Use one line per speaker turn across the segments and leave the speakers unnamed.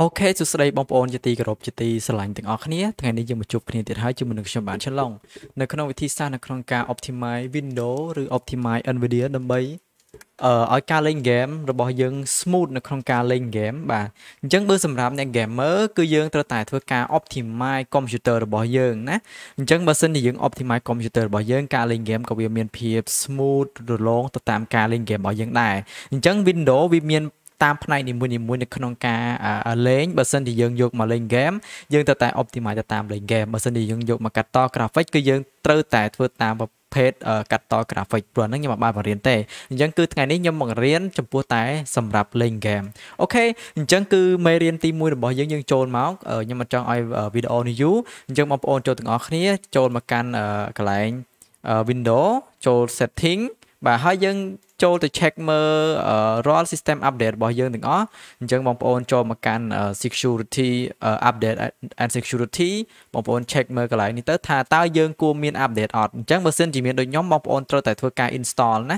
អូខេសួស្តីបងប្អូនជាទីគោរពជាទីស្រឡាញ់ទាំងអស់គ្នាថ្ងៃនេះយើងមកជួបគ្នាទៀតហើយជាមួយនឹងខ្ញុំបានឆ្លងនៅក្នុងវិធីសាស្ត្រនៅក្នុងការ optimize Windows ឬ optimize Nvidia ដើម្បីអឺឲ្យការលេងហ្គេមរបស់យើង smooth នៅក្នុងការលេងហ្គេមបាទអញ្ចឹងបើសម្រាប់អ្នក gamer គឺយើងត្រូវតែ ធ្វើការ optimize computer របស់យើងណាអញ្ចឹងបើសិនជាយើង optimize computer របស់យើងការលេងហ្គេមក៏វាមានភាព smooth រលោងទៅតាមការលេងហ្គេមរបស់យើងដែរអញ្ចឹង Windows វាមានតាមផ្នែកនីមួយៗនៅក្នុងការលេងបើសិនជាយើងយកមកលេងហ្គេមយើងត្រូវតែ optimize ទៅតាមលេងហ្គេមបើសិនជាយើងយកមកកាត់ត graphic គឺយើងត្រូវតែធ្វើតាមប្រភេទកាត់ត graphic ព្រោះហ្នឹងខ្ញុំមិនបានបង្រៀនទេអញ្ចឹងគឺថ្ងៃនេះខ្ញុំបង្រៀនចំពោះតែ សម្រាប់លេងហ្គេមអូខេអញ្ចឹងគឺមេរៀនទី1របស់យើងយើងចូលមកខ្ញុំមិនចង់ឲ្យវីដេអូនេះយូរអញ្ចឹងបងប្អូនចូលទាំងអស់គ្នាចូលមកកាន់កន្លែង window ចូល setting បាទហើយយើងចូលទៅ check មើលរាល់ system update របស់យើងទាំងអស់អញ្ចឹងបងប្អូនចូលមកកាន់ security update and security បងប្អូន check មើលកន្លែងនេះទៅថាតើយើងគួរមាន update អត់អញ្ចឹងបើសិនជាមានដូចខ្ញុំបងប្អូនត្រូវតែធ្វើការ install ណា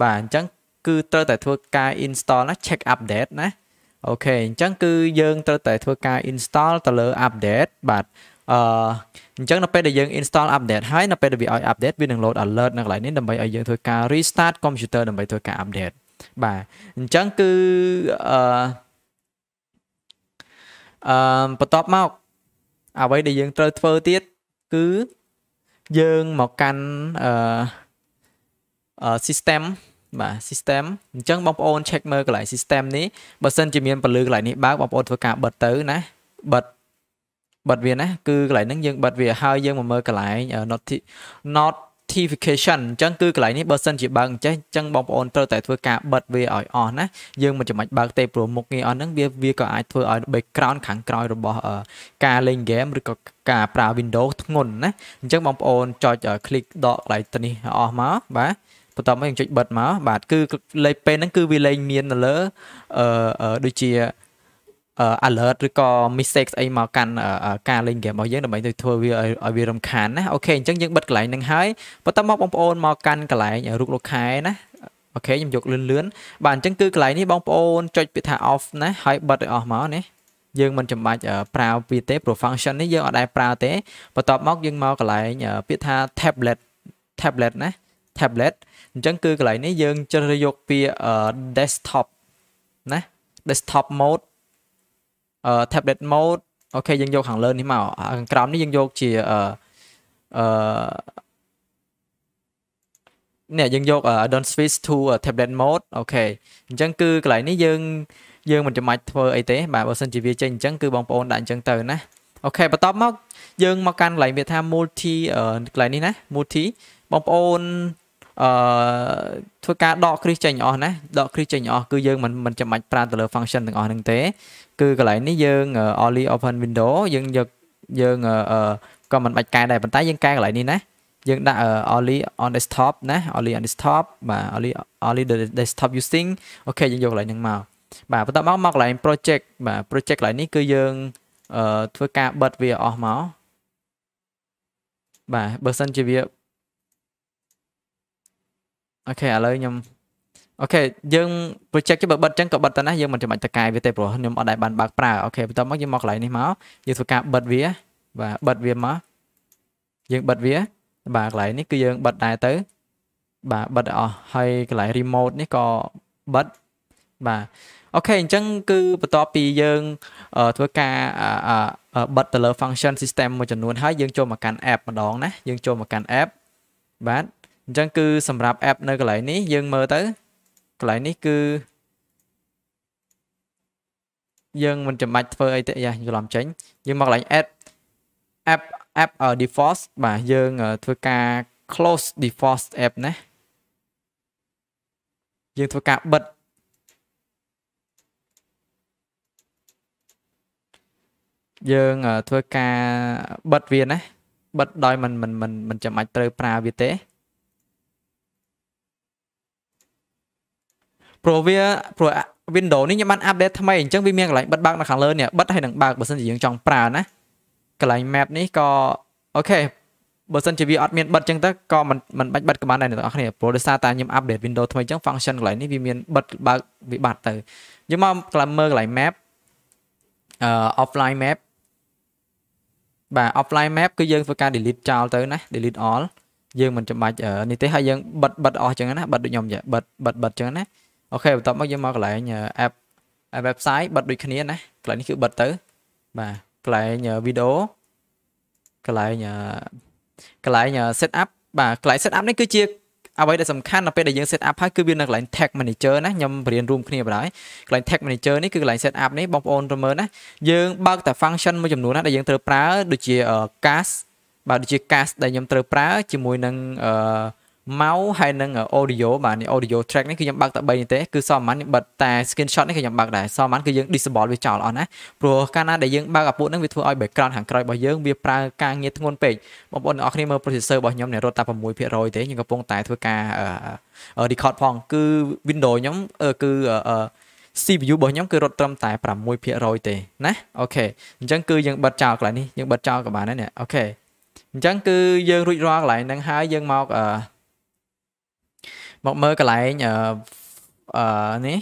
បាទអញ្ចឹងគឺត្រូវតែធ្វើការ install ណា check update ណាអូខេអញ្ចឹងគឺយើងត្រូវតែធ្វើការ install ទៅលើ update បាទអឺអញ្ចឹងនៅពេលដែលយើង install update ហើយនៅពេលដែលវាឲ្យ update វានឹង load alert នៅកន្លែងនេះដើម្បីឲ្យយើងធ្វើការ restart computer ដើម្បីធ្វើការ update បាទអញ្ចឹងគឺអឺអឺបន្ទាប់មកអ្វីដែលយើងត្រូវធ្វើទៀតគឺយើងមកកាន់អឺ system បាទ system អញ្ចឹងបងប្អូន check មើលកន្លែង system នេះបើសិនជាមានពលឺកន្លែងនេះបើកបងប្អូនធ្វើការបិទទៅណាបិទបិទវាណាគឺកន្លែងហ្នឹងយើងបិទវាហើយយើងមកមើលកន្លែង not notification អញ្ចឹងគឺកន្លែងនេះបើសិនជាបើកអញ្ចេះអញ្ចឹងបងប្អូនត្រូវតែធ្វើការបិទវាឲ្យអស់ណាយើងមិនចាំបាច់បើកទេព្រោះមុខងារអស់ហ្នឹងវាវាក៏អាចធ្វើឲ្យ background ខាងក្រោយរបស់ការលេង game ឬក៏ការប្រើ Windows ធ្ងន់ណាអញ្ចឹងបងប្អូនចុច click ដកកន្លែងទៅនេះអស់មកបាទបន្ទាប់មកយើងចុចបិទមកបាទគឺលេខពេលហ្នឹងគឺវាលេងមាននៅលើអឺដូចជា alert ឬក៏ mistake ស្អីមកកាន់ការលេងហ្គេមរបស់យើងដើម្បីទៅធ្វើវាឲ្យវារំខានណាអូខេអញ្ចឹងយើងបិទកន្លែងហ្នឹងហើយបន្តមកបងប្អូន មកកាន់កន្លែងរូបលោកខែណាអូខេខ្ញុំយកលឿនលឿនបាទអញ្ចឹងគឺកន្លែងនេះបងប្អូនចុចពាក្យថា off ណាហើយបិទឲ្យអស់មកណាយើងមិនចាំបាច់ប្រើវាទេ pro function នេះយើងអត់ដែរប្រើទេបន្ទាប់មកយើងមកកន្លែងពាក្យថា tablet tablet ណា tablet អញ្ចឹងគឺកន្លែងនេះយើងជ្រើសយកពាក្យ desktop ណា desktop mode tablet mode អូខេយើងយកខាងលើនេះមកខាងក្រោមនេះយើងយកជាអឺនេះយើងយក don't switch to tablet mode អូខេអញ្ចឹងគឺកន្លែងនេះយើងយើងមិនចាំបាច់ធ្វើអីទេបាទបើសិនជាវាចេញអញ្ចឹងគឺបងប្អូនដាក់អញ្ចឹងទៅណាអូខេបន្ទាប់មក យើងមកកាន់កន្លែងវាថា multi កន្លែងនេះណា multi បងប្អូនអឺធ្វើការដកគ្រឹះចេញអស់ណាដកគ្រឹះចេញអស់គឺយើងមិនមិនចាំបាច់ប្រើទៅលើ function ទាំងអស់ហ្នឹងទេគឺកន្លែងនេះយើង only open window យើងយកយើងក៏មិនបាច់កែដែរប៉ុន្តែយើងកែកន្លែងនេះណាយើងដាក់ only on desktop ណា only on desktop បាទ only only the desktop using អូខេយើងយកកន្លែងហ្នឹងមកបាទបន្តមកមកកន្លែង project បាទ project កន្លែងនេះគឺយើងធ្វើការបិទវាអស់មកបាទបើសិនជាវាអូខេឥឡូវខ្ញុំអូខេយើង project គេបើបិទចឹងក៏បិទទៅណាយើងមិនចាំបាច់តកែវាទេព្រោះខ្ញុំអត់ដែលបានបើកប្រើអូខេបន្ទាប់មកយើងមកកន្លែងនេះមកយើងធ្វើការបិទវាបាទបិទវាមកយើងបិទវា បាទកន្លែងនេះគឺយើងបិទដែរទៅបាទបិទឲ្យអស់ហើយកន្លែង remote នេះក៏បិទបាទអូខេអញ្ចឹងគឺបន្ទាប់ពីយើងធ្វើការបិទទៅលើ function system មួយចំនួនហើយយើងចូលមកកាន់ app ម្ដងណាយើងចូលមកកាន់ app បាទអញ្ចឹងគឺសម្រាប់ app នៅកន្លែងនេះយើងមើលទៅកន្លែងនេះគឺយើងមិនចាំបាច់ធ្វើអីទេយ៉ាច្រឡំចេញយើងមកកន្លែង add app app default បាទយើងធ្វើការ close default app ណាយើងធ្វើការបិទយើងធ្វើការបិទវាណាបិទដោយមិនមិនមិនមិនចាំបាច់ត្រូវប្រើវាទេព្រោះវាព្រោះ window នេះខ្ញុំបាន update ថ្មីអញ្ចឹងវាមានកន្លែងបិទបើកនៅខាងលើនេះបិទហើយនឹងបើកបើសិនជាយើងចង់ប្រើណាកន្លែង map នេះក៏អូខេបើសិនជាវាអត់មានបិទអញ្ចឹងទៅក៏មិនមិនបាច់បិទក៏បានដែរអ្នកទាំងអស់គ្នាព្រោះដោយសារតែខ្ញុំ update window ថ្មីអញ្ចឹង function កន្លែងនេះវាមានបិទបើកវាបាត់ទៅយើងមកក្លាមើកន្លែង map អឺ offline map បាទ offline map គឺយើងធ្វើការ delete ចោលទៅណា delete all យើងមិនចាំបាច់នេះទេហើយយើងបិទបិទអស់ចឹងណាបិទដូចខ្ញុំចាបិទបិទបិទចឹងណាអូខេបន្ទាប់មកយើងមកកន្លែង app website បិទដូចគ្នាណាកន្លែងនេះគឺបិទទៅបាទកន្លែង video កន្លែងកន្លែង set up បាទកន្លែង set up នេះគឺជាអ្វីដែលសំខាន់ដល់ពេលដែលយើង set up ហើយគឺវានៅកន្លែង tag manager ណាខ្ញុំបរៀនរួមគ្នាបណ្ដោយកន្លែង tag manager នេះគឺកន្លែង set up នេះបងប្អូនទៅមើលណាយើងបើកតែ function មួយចំនួនណាដែលយើងត្រូវប្រើដូចជា cast បាទដូចជា cast ដែលខ្ញុំត្រូវប្រើជាមួយនឹងអឺមកហើយនឹង audio បាទនេះ audio track នេះគឺខ្ញុំបើកតែ3នេះទេគឺសមមិនខ្ញុំបិទតែ screenshot នេះគឺខ្ញុំបើកដែរសមមិនគឺយើង disable វាចោលអស់ណាព្រោះកាលណាដែលយើងបើកអាពួកហ្នឹងវាធ្វើឲ្យ background ខាងក្រោយរបស់យើងវាប្រើការងារធ្ងន់ពេកបងប្អូនអ្នកនរគ្នាមើល processor របស់ខ្ញុំเนี่ยរត់តែ6%ទេខ្ញុំកំពុងតែធ្វើការ record ផងគឺ window ខ្ញុំគឺ CPU របស់ខ្ញុំគឺរត់ត្រឹមតែ6%ទេណាអូខេអញ្ចឹងគឺយើងបិទចោលកន្លែងនេះយើងបិទចោលក៏បានដែរនេះអូខេអញ្ចឹងគឺយើងរួចរាល់កន្លែងហ្នឹងហើយយើងមកអឺមកមើលកន្លែងអឺនេះ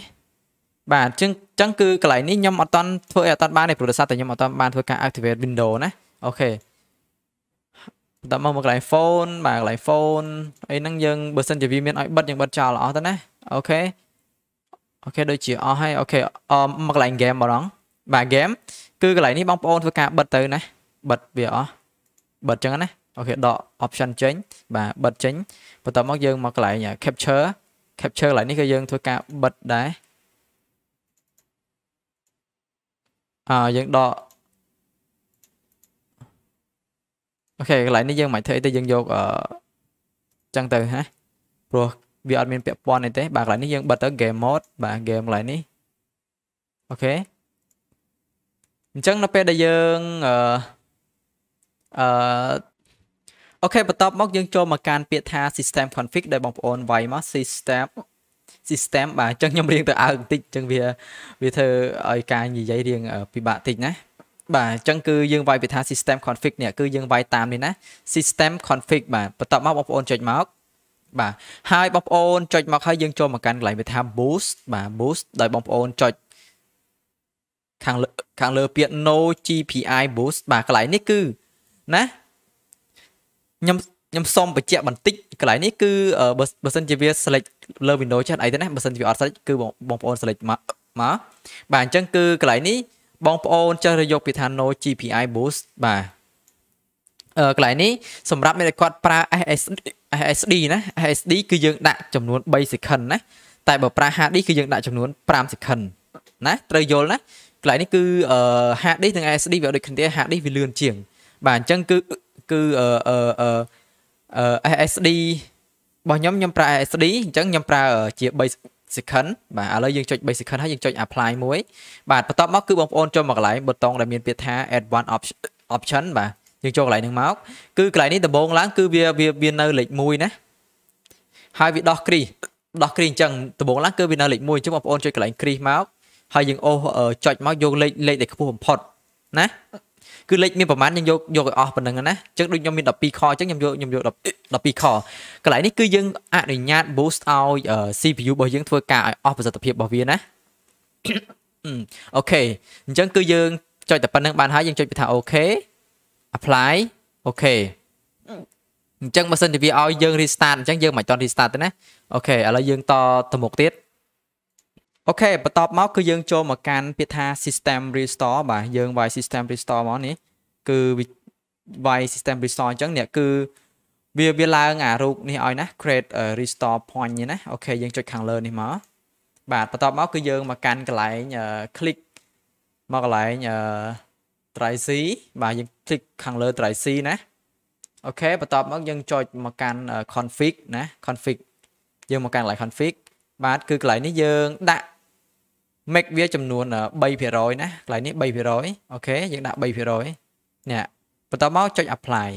បាទអញ្ចឹងអញ្ចឹងគឺកន្លែងនេះខ្ញុំអត់តន់ធ្វើឲ្យអត់តន់បានទេព្រោះដោយសារតែខ្ញុំអត់តន់បានធ្វើការ activate window ណាអូខេបន្តមកមកកន្លែង phone បាទកន្លែង phone អីហ្នឹងយើងបើសិនជាវាមានឲ្យបិទយើងបិទចោលអស់ទៅណាអូខេអូខេដូចជាអស់ហើយអូខេអមកកន្លែង game ម្ដងបាទ game គឺកន្លែងនេះបងប្អូនធ្វើការបិទទៅណាបិទវាអស់បិទអញ្ចឹងណាអូខេដក option ចេញបាទបិទចេញបន្ទាប់មកយើងមកកន្លែង capture capture កន្លែងនេះគឺយើងធ្វើការបិទដែរអឺយើងដកអូខេកន្លែងនេះយើងមិនធ្វើអីទេយើងយកអឺចឹងទៅហ៎ព្រោះវាអត់មានពាក់ព័ន្ធអីទេបាទកន្លែងនេះយើងបិទទៅ game mode បាទ game កន្លែងនេះអូខេអញ្ចឹងនៅពេលដែលយើងអឺអឺអូខេបន្ទាប់មកយើងចូលមកកាន់ពាក្យថា system config ដែលបងប្អូនវាយមក system system បាទអញ្ចឹងខ្ញុំរៀងទៅអើបន្តិចអញ្ចឹងវាវាធ្វើឲ្យការនិយាយរៀងពិបាកតិចណាបាទអញ្ចឹងគឺយើងវាយពាក្យថា system config នេះគឺយើងវាយតាមនេះណា system config បាទបន្ទាប់មកបងប្អូនចុចមកបាទហើយបងប្អូនចុចមកហើយយើងចូលមកកាន់កន្លែងវាថា boost បាទ boost ដោយបងប្អូនចុចខាងលើខាងលើពាក្យ no GPI boost បាទកន្លែងនេះគឺណាខ្ញុំខ្ញុំសុំបញ្ជាក់បន្តិចកន្លែងនេះគឺបើសិនជាវា select លើ window ចេះអីទៅណាបើសិនជាវាអត់ select គឺបងប្អូន select មកមកបាទអញ្ចឹងគឺកន្លែងនេះបងប្អូនចេះរយកពាក្យថា no GPI boost បាទអឺកន្លែងនេះសម្រាប់អ្នកគាត់ប្រើ SSD SSD ណា SSD គឺយើងដាក់ចំនួន3 second ណាតែបើប្រើ HD គឺយើងដាក់ចំនួន5 second ណាត្រូវយល់ណាកន្លែងនេះគឺ HD និង SSD វាដូចគ្នា HD វាលឿនជាង បាទអញ្ចឹងគឺគឺអឺអឺ SSD របស់ខ្ញុំខ្ញុំប្រើ SSD អញ្ចឹងខ្ញុំប្រើជា3 second បាទឥឡូវយើងចុច3 second ហើយយើងចុច apply មួយបាទបន្ទាប់មកគឺបងប្អូនចុចមកកន្លែងប៊ូតុងដែលមានពាក្យថា advanced option បាទយើងចូលកន្លែងហ្នឹងមកគឺកន្លែងនេះដំបូងឡើង គឺវាវានៅលេខ1ណាហើយវាដោះគ្រីសដោះគ្រីសអញ្ចឹងដំបូងឡើងគឺវានៅលេខ1អញ្ចឹងបងប្អូនចុចកន្លែងគ្រីសមកហើយយើងអូសចុចមកយកលេខលេខដែលខ្ពស់បំផុតណាគឺលេខមានប្រមាណយើងយកយកឲ្យអស់ប៉ុណ្្នឹងណាអញ្ចឹងដូចខ្ញុំមាន12ខអញ្ចឹងខ្ញុំយកខ្ញុំយក12ខកន្លែងនេះគឺយើងអនុញ្ញាត boost ឲ្យ CPU របស់យើងធ្វើការឲ្យអស់ប្រសិទ្ធភាពរបស់វាណាអូខេអញ្ចឹងគឺយើងចុចតែប៉ុណ្្នឹងបានហើយយើងចុចពីថាអូខេ apply អូខេអញ្ចឹងបើសិនជាវាឲ្យយើង restart អញ្ចឹងយើងមិនអាចត restart ទេណាអូខេឥឡូវយើងតទៅមុខទៀតអូខេបន្តមកគឺយើងចូលមកកាន់ពាក្យថា system restore បាទយើង why system restore មកនេះគឺ why system restore អញ្ចឹងនេះគឺវាវាឡើងអារូបនេះឲ្យណា create restore point នេះណាអូខេយើងចុចខាងលើនេះមកបាទបន្តមក គឺយើងមកកាន់កន្លែង click មកកន្លែង tracy បាទយើង click ខាងលើ tracy ណាអូខេបន្តមកយើងចុចមកកាន់ config ណា config យើងមកកាន់កន្លែង config បាទគឺកន្លែងនេះយើងដាក់ make វាចំនួន3%ណាកន្លែងនេះ3%អូខេយើងដាក់3%នេះបន្តមកចុច apply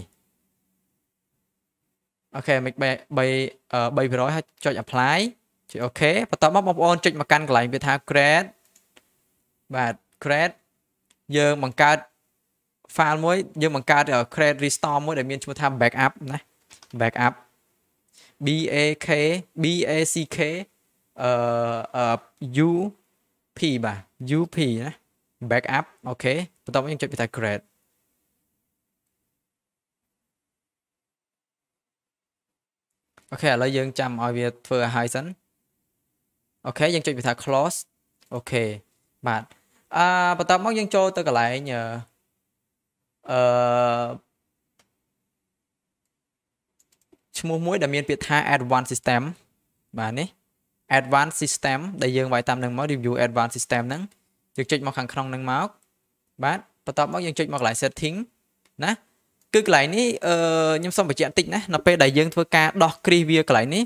អូខេ make 3 3%ហើយចុច apply ចុច OK បន្តមកបងប្អូនចុចមកកាន់កន្លែងវាថា grade បាទ grade យើងបង្កើត file មួយ យើងបង្កើត create restore មួយដែលមានឈ្មោះថា backup ណា backup b a k b a c k អឺ u P បាទ UP ណា backup អូខេបន្ទាប់មកយើងចុចពីថា grade អូខេឥឡូវយើងចាំឲ្យវាធ្វើឲ្យហើយសិនអូខេយើងចុចពីថា close អូខេបាទអឺបន្ទាប់មកយើងចូលទៅកន្លែងអឺអឺឈ្មោះមួយដែលមានពាក្យថា advanced system បាទនេះ advanced system ដែលយើងវាយតាមនឹងមក review advanced system ហ្នឹងយើងចុចមកខាងក្នុងហ្នឹងមកបាទបន្ទាប់មកយើងចុចមកកន្លែង setting ណាគឺកន្លែងនេះអឺខ្ញុំសូមបញ្ជាក់បន្តិចណានៅពេលដែលយើងធ្វើការដោះគ្រីសវាកន្លែងនេះ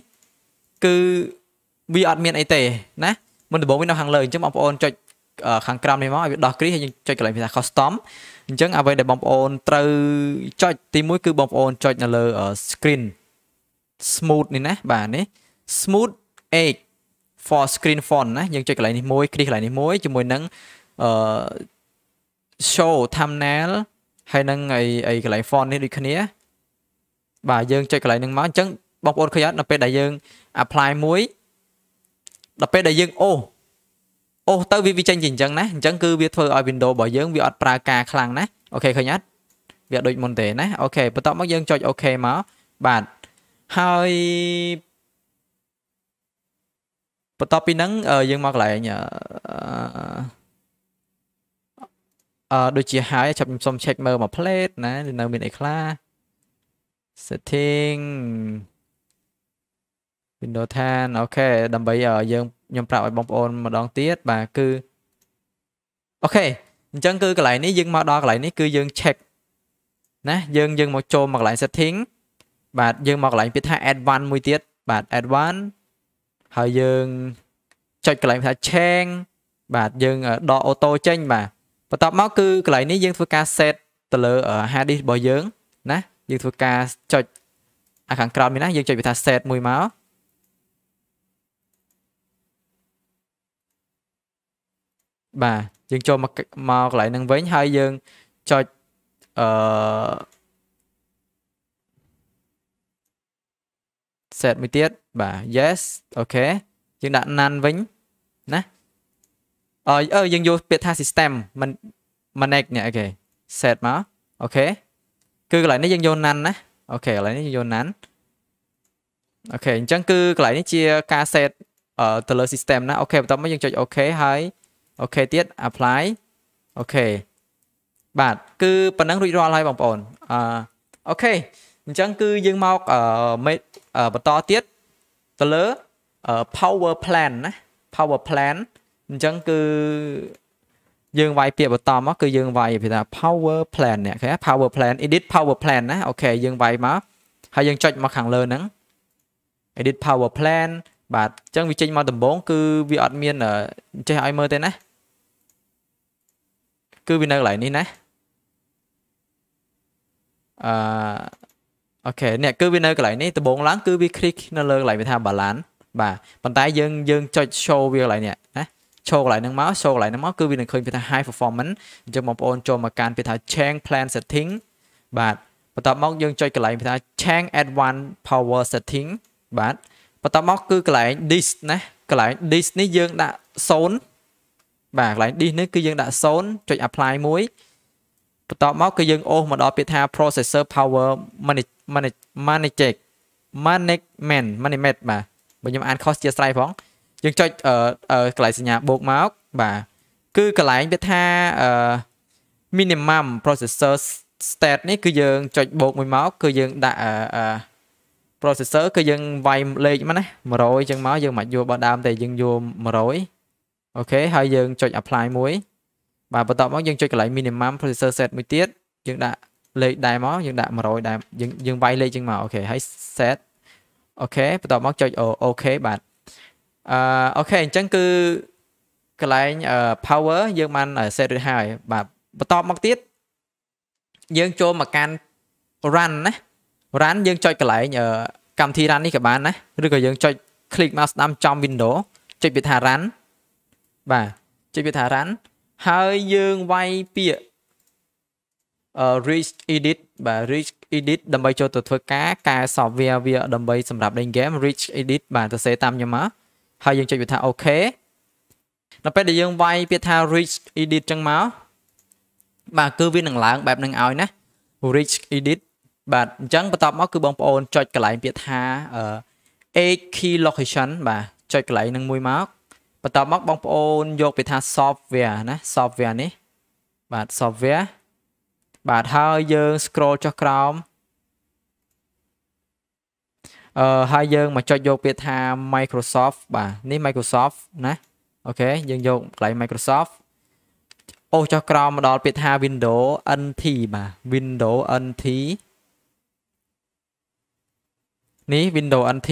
គឺវាអត់មានអីទេណាមុនដំបូងវានៅខាងលើអញ្ចឹងបងប្អូនចុចខាងក្រោមនេះមកឲ្យវាដោះគ្រីសហើយយើងចុចកន្លែងភាសា custom អញ្ចឹងអ្វីដែលបងប្អូនត្រូវចុចទី1គឺបងប្អូនចុចនៅលើ screen smooth នេះណាបាទនេះ smooth edge for screen font ណាយើងចុចកន្លែងនេះមួយគ្លីកកន្លែងនេះមួយជាមួយនឹងអឺ show thumbnail ហើយនឹងអីអីកន្លែង font នេះដូចគ្នា បាទយើងចុចកន្លែងហ្នឹងមកអញ្ចឹងបងប្អូនឃើញអត់នៅពេលដែលយើង apply មួយដល់ពេលដែលយើងអូសអូសទៅវាវាចេញជាអញ្ចឹងណាអញ្ចឹងគឺវាធ្វើឲ្យ window របស់យើងវាអត់ប្រើការខ្លាំងណាអូខេឃើញអត់វាដូចមុនទេណាអូខេបន្ទាប់មកយើងចុចអូខេមកបាទហើយបន្ទាប់ពីហ្នឹងយើងមកកន្លែងអឺដូចជាហើយចាប់ខ្ញុំសុំ check មើលមក plate ណានៅមានអីខ្លះ setting Windows 10អូខេដើម្បីយើងខ្ញុំប្រាប់ឲ្យបងប្អូន ម្ដងទៀតបាទគឺអូខេអញ្ចឹងគឺកន្លែងនេះយើងមកដល់កន្លែងនេះគឺយើង check ណាយើងយើងមកចូលមកកន្លែង setting បាទយើងមកកន្លែងពាក្យថា advanced មួយទៀតបាទ advanced ហើយយើងចុចកន្លែងថា change បាទយើងដកអូតូចេញបាទបន្ទាប់មកគឺកន្លែងនេះយើងធ្វើការ set ទៅលើ hard disk របស់យើងណាយើងធ្វើការចុចអាខាងក្រោមនេះណាយើងចុចវាថា set មួយមកបាទយើងចូលមកមកកន្លែងហ្នឹងវិញហើយយើងចុចអឺ set មួយទៀតបាទ yes okay យើងដាក់ none វិញណាអឺយើងយកពាក្យថា system មិន manage នេះអូខេ set មកអូខេគឺកន្លែងនេះយើងយក none ណាអូខេកន្លែងនេះយើងយក none អូខេអញ្ចឹងគឺកន្លែងនេះជាការ set អឺទៅលើ system ណាអូខេបន្ទាប់មកយើងចុច OK ហើយអូខេទៀត apply អូខេបាទគឺប៉ុណ្ណឹងរួចរាល់ហើយបងប្អូនអឺអូខេអញ្ចឹងគឺយើងមកអឺបន្តទៀតទៅលើ power plan ណា power plan អញ្ចឹងគឺយើងវាយពាក្យបន្តមកគឺយើងវាយពីថា power plan នេះគេ power plan edit power plan ណាអូខេយើងវាយមកហើយយើងចុចមកខាងលើហ្នឹង edit power plan បាទអញ្ចឹងវាចេញមកដំបូងគឺវាអត់មានចេះឲ្យមើលទេណាគឺវានៅកន្លែងនេះណាអឺអូខេអ្នកគឺវានៅកន្លែងនេះដំបងឡើងគឺវា click នៅលើកន្លែងវាថា balance បាទប៉ុន្តែយើងយើងចុច show វាកន្លែងនេះណា show កន្លែងហ្នឹងមក show កន្លែងហ្នឹងមកគឺវានឹងឃើញវាថា high performance អញ្ចឹងបងប្អូនចូលមកកាន់វាថា change plan setting បាទបន្ទាប់មកយើងចុចកន្លែងវាថា change advanced power setting បាទបន្ទាប់មកគឺកន្លែង disk ណាកន្លែង disk នេះយើងដាក់0បាទកន្លែង disk នេះគឺយើងដាក់0ចុច apply មួយបន្ទាប់មកគឺយើងអូសមកដល់ពាក្យថា processor power manage manage management management បាទបើខ្ញុំអានខុសជាស្រ័យផងយើងចុចកន្លែងសញ្ញាបូកមកបាទគឺកន្លែងវាថា minimum processor state នេះគឺយើងចុចបូកមួយមកគឺយើងដាក់ processor គឺយើងវាយលេខមកណា100អញ្ចឹងមកយើងមិនយកបោះដើមតែយើងយក100អូខេហើយយើងចុច apply មួយ បាទបន្ទាប់មកយើងចុចកន្លែង minimum processor set មួយទៀតយើងដាក់លេខដែរមកយើងដាក់100ដែរយើងយើងវាយលេខជាងមកអូខេហើយ set អូខេបន្ទាប់មកចុចអូខេបាទអឺអូខេអញ្ចឹងគឺកន្លែង power យើងបាន set រួចហើយបាទបន្ទាប់មកទៀតយើងចូលមកកាន់ run ណា run យើងចុចកន្លែងកម្មវិធី run នេះក៏បានណាឬក៏យើងចុច click មកស្ដាំចំ window ចុចវាថា run បាទចុចវាថា run ហើយយើងវាយពាក្យ rich edit បាទ rich edit ដើម្បីចូលទៅធ្វើការកែ software វាដើម្បីសម្រាប់លេង game rich edit បាទសរសេរតាមខ្ញុំមក ហើយយើងចុចវាថាអូខេដល់ពេលដែលយើងវាយពាក្យថា rich edit ចឹងមកបាទគឺវានឹងឡើងបែបនឹងឲ្យណា rich edit បាទអញ្ចឹងបន្តមកគឺបងប្អូនចុចកន្លែងពាក្យថា edge key location បាទចុចកន្លែងនឹងមួយមកបន្តមកបងប្អូនយកពាក្យថា software ណា software នេះបាទ software បាទហើយយើង scroll ចុះក្រោមអឺហើយយើងមកចុចយកពាក្យថា Microsoft បាទនេះ Microsoft ណាអូខេយើងយកកន្លែង Microsoft អូសចុះក្រោមមកដល់ពាក្យថា Windows NT បាទ Windows NT នេះ Windows NT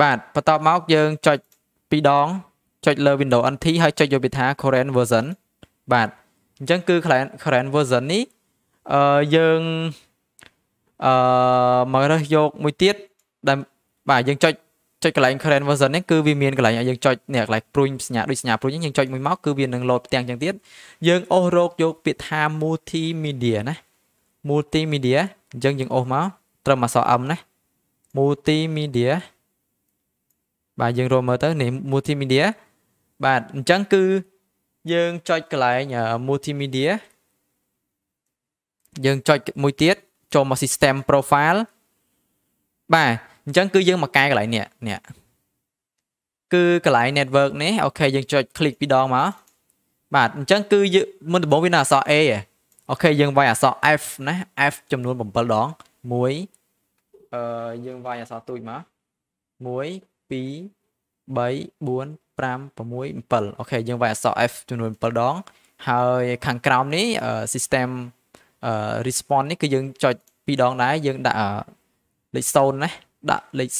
បាទបន្តមកយើងចុចពីរដងចុចលើ Windows NT ហើយចុចយកពាក្យថា Current Version បាទអញ្ចឹងគឺ client client version នេះអឺយើងអឺមករើសយកមួយទៀតដែលបាទយើងចុចចុចកន្លែង current version នេះគឺវាមានកន្លែងឲ្យយើងចុចនេះកន្លែងព្រួញសញ្ញាដូចសញ្ញាព្រួញយើងចុចមួយមកគឺវានឹង load ផ្ទាំងចឹងទៀតយើងអូសរកយកពាក្យថា multimedia ណា multimedia អញ្ចឹងយើងអូសមកត្រឹមអក្សរ M ណា multimedia បាទយើងរមើលទៅនេះ multimedia បាទអញ្ចឹងគឺយើងចុចកន្លែង multimedia យើងចុចមួយទៀតចូលមក system profile បាទអញ្ចឹងគឺយើងមកកែកន្លែងនេះនេះគឺកន្លែង network នេះអូខេយើងចុច click ពីរដងមកបាទអញ្ចឹងគឺយើងមុនដំបូងវានៅអក្សរ A អូខេយើងវាយអក្សរ F ណា F ចំនួន7ដង1អឺយើងវាយអក្សរទូចមក1 2 3 4 5 6 7អូខេយើងវាយអក្សរ F ចំនួន7ដងហើយខាងក្រោមនេះ system response នេះគឺយើងចុច2ដងដែរយើងដាក់លេខ0ណាដាក់លេខ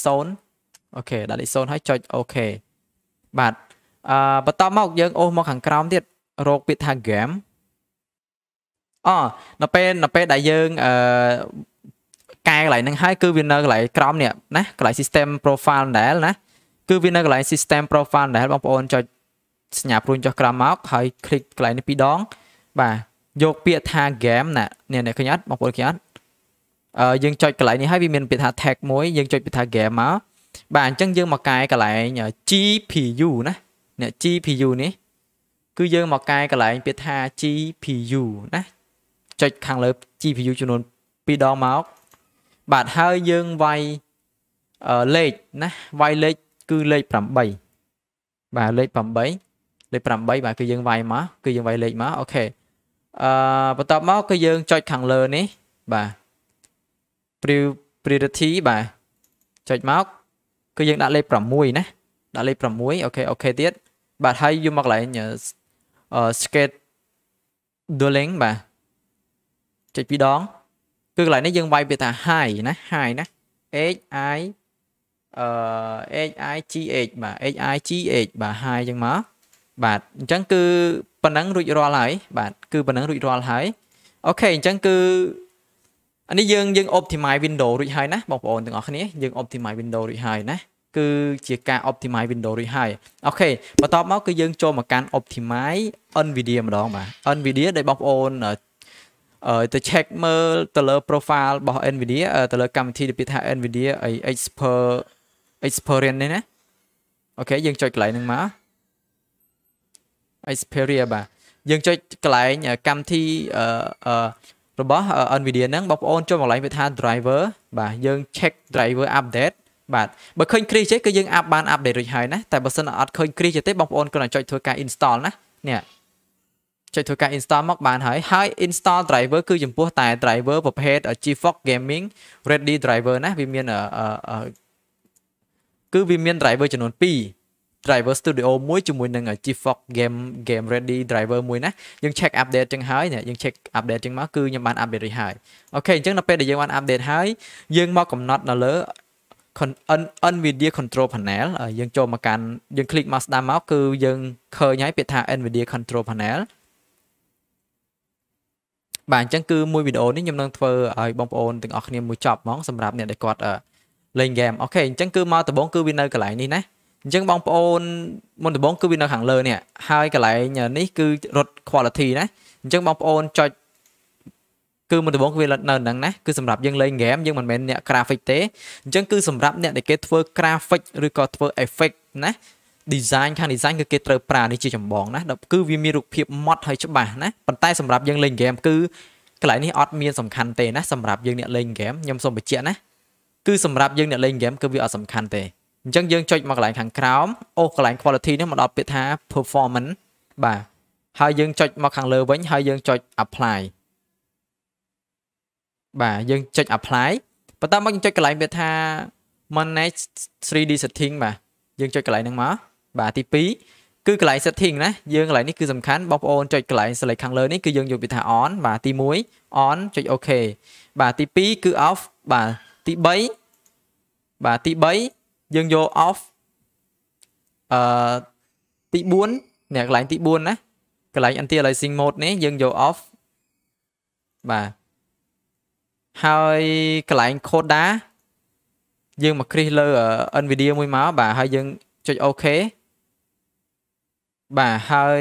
0អូខេដាក់លេខ0ហើយចុចអូខេបាទអឺបន្តមកយើងអូសមកខាងក្រោមទៀតរកពាក្យថា game អូដល់ពេលដល់ពេលដែលយើងអឺកែកន្លែងហ្នឹងហើយគឺវានៅកន្លែងក្រោមនេះណាកន្លែង system profile ដែរណាគឺវានៅកន្លែង system profile ដែលបងប្អូនចុចសញ្ញាព្រួញចុះក្រោមមកហើយ click កន្លែងនេះពីរដងបាទយកពាក្យថា game ណានេះនេះឃើញអត់បងប្អូនឃើញអត់អឺយើងចុចកន្លែងនេះហើយវាមានពាក្យថា tag មួយយើងចុចពាក្យថា game មកបាទអញ្ចឹងយើងមកកែកន្លែង GPU ណានេះ GPU នេះគឺយើងមកកែកន្លែងពាក្យថា GPU ណាចុចខាងលើ GPU ចំនួន2ដងមកបាទហើយយើងវាយលេខណាវាយលេខគឺលេខ8បាទលេខ8លេខ8បាទគឺយើងវាយមកគឺយើងវាយលេខមកអូខេអឺបន្ទាប់មកគឺយើងចុចខាងលើនេះបាទ priority បាទចុចមកគឺយើងដាក់លេខ6ណាដាក់លេខ6អូខេអូខេទៀតបាទហើយយកមកកន្លែងអឺ skate dueling បាទចុចពីរដងគឺកន្លែងនេះយើងវាយពាក្យថា high ណា high ណា h i អឺ HIGH បាទ HIGH បាទហើយចឹងមកបាទអញ្ចឹងគឺប៉ុណ្ណឹងរួចរាល់ហើយបាទគឺប៉ុណ្ណឹងរួចរាល់ហើយអូខេអញ្ចឹងគឺអានេះយើងយើង optimize window រួចហើយណាបងប្អូនទាំងអស់គ្នាយើង optimize window រួចហើយណាគឺជាការ optimize window រួចហើយអូខេបន្តមកគឺយើងចូលមកកាន់ optimize nvidia ម្ដងបាទ nvidia ដែលបងប្អូនទៅ check មើលទៅលើ profile របស់ nvidia ទៅលើ កម្មវិធីដែលពាក្យថា nvidia អី expert experience នេះណាអូខេយើងចុចកន្លែងហ្នឹងមក experience បាទយើងចុចកន្លែងកម្មវិធីអឺរបស់ Nvidia ហ្នឹងបងប្អូនចុចកន្លែងវាថា driver បាទយើង check driver update បាទបើឃើញ crash ទេគឺយើងអាប់បាន update រួចហើយណាតែបើសិនអត់ឃើញ crash ទេបងប្អូនគ្រាន់តែចុចធ្វើការ install ណានេះចុចធ្វើការ install មកបាន ហើយហើយ install driver គឺចំពោះតែ driver ប្រភេទ GeForce Gaming Ready driver ណាវាមានគឺវាមាន driver ចំនួន2 driver studio មួយជាមួយនឹង GeForce game game ready driver មួយណាយើង check update ចឹងហើយយើង check update ចឹងមកគឺខ្ញុំបាន update រីហើយអូខេអញ្ចឹងដល់ពេលដែលយើងបាន update ហើយ យើងមកកំណត់នៅលើ NVIDIA control panel យើងចូលមកកាន់យើង click មកស្ដាំមកគឺយើងឃើញហើយពាក្យថា NVIDIA control panel បាទអញ្ចឹងគឺមួយវីដេអូនេះខ្ញុំនឹងធ្វើឲ្យបងប្អូនទាំងអស់គ្នាមួយចប់ហ្មងសម្រាប់អ្នកដែលគាត់លេងហ្គេមអូខេអញ្ចឹងគឺមកដំបូងគឺវានៅកន្លែងនេះណាអញ្ចឹងបងប្អូនមុនដំបូងគឺវានៅខាងលើនេះហើយកន្លែងនេះគឺរត់ quality ណាអញ្ចឹងបងប្អូនចុចគឺមុនដំបូងវានៅនឹងណាគឺសម្រាប់យើងលេងហ្គេមយើងមិនមែនអ្នក graphic ទេអញ្ចឹងគឺសម្រាប់អ្នកដែលគេធ្វើ graphic ឬក៏ធ្វើ effect ណា design ខាង design គឺគេត្រូវប្រើនេះជាចម្បងណាគឺវាមានរូបភាពម៉ត់ហើយច្បាស់ណាប៉ុន្តែសម្រាប់យើងលេងហ្គេមគឺកន្លែងនេះអត់មានសំខាន់ទេណាសម្រាប់យើងអ្នកលេងហ្គេមខ្ញុំសូមបញ្ជាក់ណាគឺសម្រាប់យើងអ្នកលេងហ្គេមគឺវាអត់សំខាន់ទេអញ្ចឹងយើងចុចមកកន្លែងខាងក្រោមអូកន្លែង quality នេះមកដល់ពាក្យថា performance បាទហើយយើងចុចមកខាងលើវិញ ហើយយើងចុច apply បាទយើងចុច apply បន្តមកយើងចុចកន្លែងពាក្យថា manage 3D setting បាទយើងចុចកន្លែងហ្នឹងមក បាទទី2គឺកន្លែង setting ណាយើងកន្លែងនេះគឺសំខាន់បងប្អូនចុចកន្លែង select ខាងលើនេះគឺយើងយកពាក្យថា on បាទទី1 on ចុច ok បាទទី2គឺ off បាទទី3បាទទី3យើងយក off អឺទី4នេះកន្លែងទី4ណាកន្លែង anti aliasing mode នេះយើងយក off បាទហើយកន្លែង coda យើង មកគ្រីសលើ Nvidia មួយមកបាទហើយយើងចុច OK បាទហើយ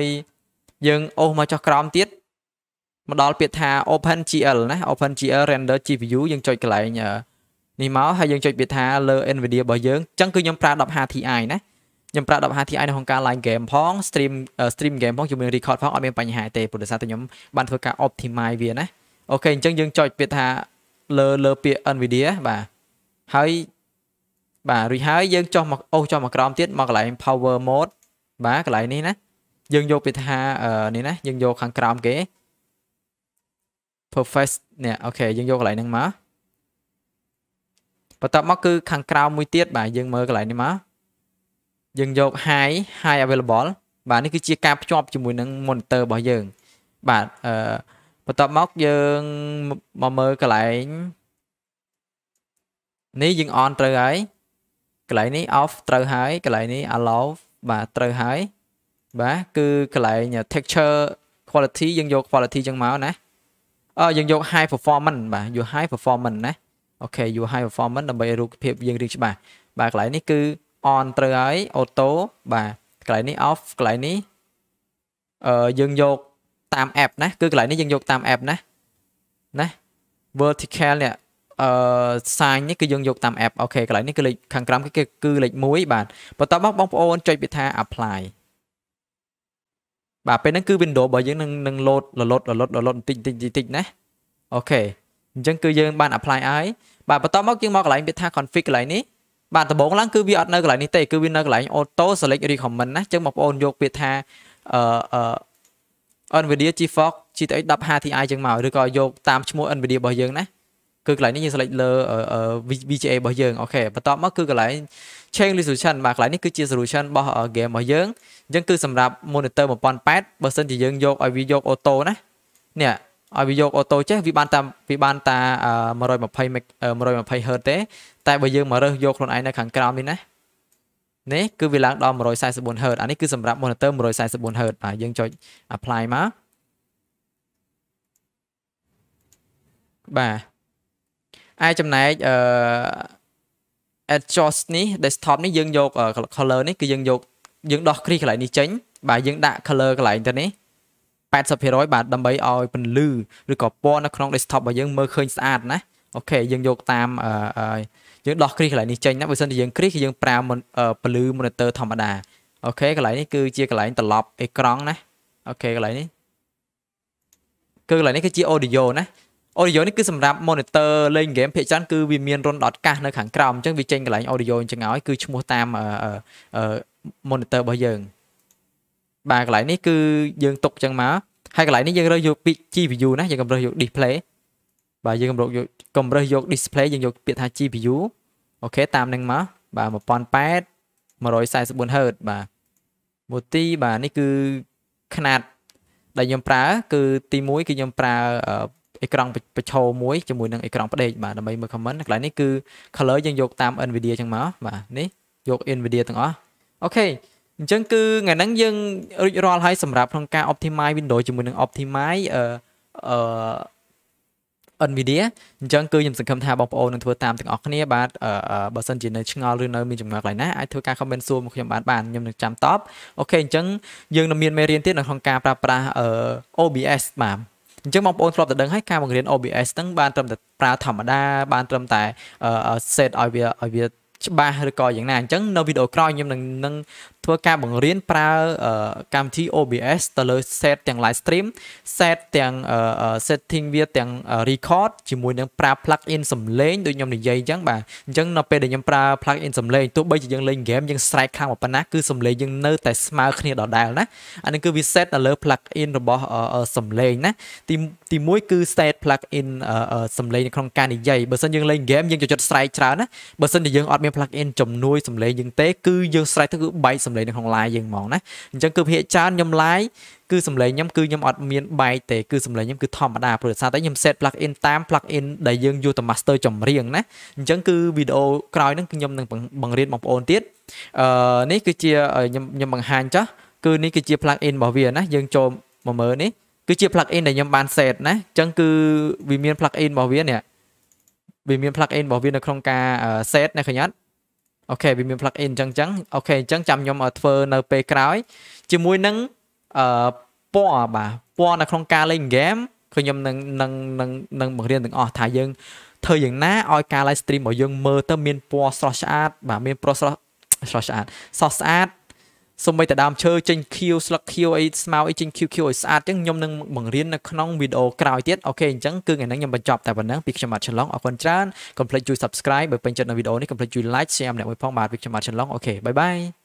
យើងអូសមកចុះក្រោមទៀតមកដល់ពាក្យថា OpenGL ណា OpenGL render GPU យើងចុចកន្លែងនេះមកហើយយើងចុចវាថាលើ Nvidia របស់យើងអញ្ចឹងគឺខ្ញុំប្រើ1050 Ti ណាខ្ញុំប្រើ1050 Ti នៅក្នុងការ live game ផង stream stream game ផងជាមួយ record ផងអត់មានបញ្ហាទេព្រោះដោយសារតែខ្ញុំបានធ្វើការ optimize វាណាអូខេអញ្ចឹងយើងចុចពាក្យថាលើលើពាក្យ Nvidia បាទហើយបាទរួចហើយយើងចុះមកអូសចុះមកក្រោមទៀតមកកន្លែង power mode បាទកន្លែងនេះណាយើងយកពាក្យថានេះណាយើងយកខាងក្រោមគេ perfect នេះអូខេយើងយកកន្លែងហ្នឹងមកបន្ទាប់មកគឺខាងក្រៅមួយទៀតបាទយើងមើលកន្លែងនេះមកយើងយក high high available បាទនេះគឺជាការភ្ជាប់ជាមួយនឹង monitor របស់យើងបាទអឺបន្ទាប់មកយើងមកមើលកន្លែងនេះយើង on ត្រូវហើយកន្លែងនេះ off ត្រូវហើយកន្លែងនេះ allow បាទត្រូវហើយបាទគឺកន្លែង texture quality យើងយក quality ចឹងមកណាអឺយើងយក high performance បាទយក high performance ណាអូខេ your high performance ដើម្បីរូបភាពយើងរៀងច្បាស់បាទកន្លែងនេះគឺ on ត្រូវហើយ auto បាទកន្លែងនេះ off កន្លែងនេះអឺយើងយកតាម app ណាគឺកន្លែងនេះយើងយកតាម app ណាណា vertical នេះអឺ sign នេះគឺយើងយកតាម app អូខេកន្លែងនេះគឺលេខខាងក្រោមគឺគឺលេខ1បាទបន្តមកបងប្អូនចុចពាក្យថា apply បាទពេលហ្នឹងគឺ window របស់យើងនឹងនឹង load រលត់រលត់រលត់បន្តិចបន្តិចបន្តិចណាអូខេអញ្ចឹងគឺយើងបាន apply ហើយបាទបន្តមកយើងមកកន្លែងវាថា config កន្លែងនេះបាទដំបូងឡើងគឺវាអត់នៅកន្លែងនេះទេគឺវានៅកន្លែង auto select recommend ណាអញ្ចឹងបងប្អូនយកពាក្យថាអឺអឺ NVIDIA GeForce GTX 1050 Ti ចឹងមកឬក៏យកតាមឈ្មោះ NVIDIA របស់យើងណាគឺកន្លែងនេះយើង select លើ VGA របស់យើងអូខេបន្តមកគឺកន្លែង change resolution បាទកន្លែងនេះគឺជា solution របស់ game របស់យើងអញ្ចឹងគឺសម្រាប់ monitor 1080បើសិនជាយើងយកឲ្យវាយក auto ណានេះឲ្យវាយកអូតូចេះវាបានតាវាបាន តា120 120 Hz ទេ តែបើយើងមករើសយកខ្លួនឯងនៅខាងក្រោមនេះណានេះគឺវាឡើងដល់144 Hz អានេះគឺសម្រាប់ monitor 144 Hz បាទយើងចុច apply មកបាទឯចំណែកអឺ adjust នេះ desktop នេះយើងយក color នេះគឺយើងយកយើងដោះគ្រីកន្លែងនេះចេញ បាទយើងដាក់ color កន្លែងទៅនេះ80%បាទដើម្បីឲ្យពន្លឺឬក៏ពណ៌នៅក្នុង desktop របស់យើងមើលឃើញស្អាតណាអូខេយើងយកតាមយើងដោះគ្រីកន្លែងនេះចេញណាបើមិនជាយើងគ្រីកគឺយើងប្រើពន្លឺ monitor ធម្មតាអូខេកន្លែងនេះគឺជាកន្លែងត្រឡប់អេក្រង់ណាអូខេកន្លែងនេះគឺកន្លែងនេះគឺជា audio ណា audio នេះគឺសម្រាប់ monitor លេង game ភាគច្រើនគឺវាមានរុនដតកាសនៅខាងក្រោមអញ្ចឹងវាចេញកន្លែង audio អញ្ចឹងឲ្យគឺឈ្មោះតាម monitor របស់យើងបាទកន្លែងនេះគឺយើងទុកចឹងមកហើយកន្លែងនេះយើងរើសយកពាក្យ GPU ណាយើងកម្រើសយក display បាទយើងកម្រើសយកកម្រើសយក display យើងយកពាក្យថា GPU អូខេតាមនឹងមកបាទ1080 144 Hz បាទម៉ូទីបាទនេះគឺຂະຫນាតដែលខ្ញុំប្រើគឺទី1គឺខ្ញុំប្រើអេក្រង់បិឈោមួយជាមួយនឹងអេក្រង់ផ្ដេកបាទដើម្បីមើល comment កន្លែងនេះគឺ color យើងយកតាម Nvidia ចឹងមកបាទនេះយក Nvidia ទាំងអស់អូខេអញ្ចឹងគឺថ្ងៃហ្នឹងយើងរួចរាល់ហើយសម្រាប់ក្នុងការ optimize Windows ជាមួយនឹង optimize អឺអឺ Nvidia អញ្ចឹងគឺខ្ញុំសង្ឃឹមថាបងប្អូននឹងធ្វើតាមទាំងអស់គ្នា បាទបើសិនជានៅឆ្ងល់ឬនៅមានចម្ងល់ខ្លះណាអាចធ្វើការ comment សួរមកខ្ញុំបានបានខ្ញុំនឹងចាំតបអូខេអញ្ចឹងយើងនឹងមានមេរៀនទៀតនៅក្នុងការប្រើប្រាស់អឺ OBS បាទអញ្ចឹងបងប្អូនធ្លាប់តែដឹងហើយការបង្រៀន OBS ហ្នឹងបាន ត្រឹមតែប្រើធម្មតាបានត្រឹមតែ set ឲ្យវាឲ្យវាច្បាស់ឬក៏យ៉ាងណាអញ្ចឹងនៅវីដេអូក្រោយខ្ញុំនឹងនឹងធ្វើការបង្រៀនប្រើកម្មវិធី OBS ទៅលើ set ទាំង live stream set ទាំង setting វាទាំង record ជាមួយនឹងប្រើ plug in សំឡេងដូចខ្ញុំនិយាយអញ្ចឹងបាទអញ្ចឹងនៅពេលដែលខ្ញុំប្រើ plug in សំឡេងទោះបីជាយើងលេង game យើងស្រែកខ្លាំងប៉ុណ្ណាគឺសំឡេងយើងនៅតែស្មើគ្នាដដែលណាអានេះគឺវា set ទៅលើ plug in របស់សំឡេងណាទីទី1គឺ set plug in សំឡេងក្នុងការនិយាយបើសិនយើងលេង game យើងចូលចិត្តស្រែកច្រើនណាបើសិនជាយើងអត់មាន plugin ជំនួយសំឡេងយើងទេគឺយើងស្រេចទៅគឺបែកសំឡេងនៅក្នុង live យើងហ្មងណាអញ្ចឹងគឺភាគច្រើនខ្ញុំ live គឺសំឡេងខ្ញុំគឺខ្ញុំអត់មានបែកទេគឺសំឡេងខ្ញុំគឺធម្មតាព្រោះដោយសារតែខ្ញុំ set plugin តាម plugin ដែលយើងយកទៅ master ចម្រៀងណាអញ្ចឹងគឺវីដេអូក្រោយហ្នឹងគឺខ្ញុំនឹងបង្រៀនបងប្អូនទៀតអឺនេះគឺជាខ្ញុំខ្ញុំបង្ហាញចាស់គឺនេះគឺជា plugin របស់វាណាយើងចូលមកមើលនេះគឺជា plugin ដែលខ្ញុំបាន set ណាអញ្ចឹងគឺវាមាន plugin របស់វានេះវាមាន plugin របស់វានៅក្នុងការ set ណាខ្ញុំអូខេវាមាន plugin អញ្ចឹងអញ្ចឹងអូខេអញ្ចឹងចាំខ្ញុំធ្វើនៅពេលក្រោយ ជាមួយនឹងអឺពណ៌បាទពណ៌នៅក្នុងការលេង game ខ្ញុំនឹងនឹងនឹងនឹងបង្រៀនទាំងអស់ថាយើងធ្វើយ៉ាងណាឲ្យការ live stream របស់យើងមើលទៅមានពណ៌ស្រស់ស្អាតបាទមានពណ៌ស្រស់ស្រស់ស្អាតសស្អាតសូម្បីតែដើមឈើចេញខៀវស្លឹកខៀវអីស្មៅអីចេញខៀវខៀវឲ្យស្អាតចឹងខ្ញុំនឹងបង្រៀននៅក្នុងវីដេអូក្រោយទៀតអូខេអញ្ចឹងគឺថ្ងៃនេះខ្ញុំបញ្ចប់តែប៉ុណ្ណឹងពីខ្ញុំបាទឆ្លងអរគុណច្រើនកុំភ្លេចជួយ Subscribe បើពេញចិត្តនៅវីដេអូនេះកុំភ្លេចជួយ Like Share ម្នាក់មួយផងបាទពីខ្ញុំបាទឆ្លងអូខេបាយបាយ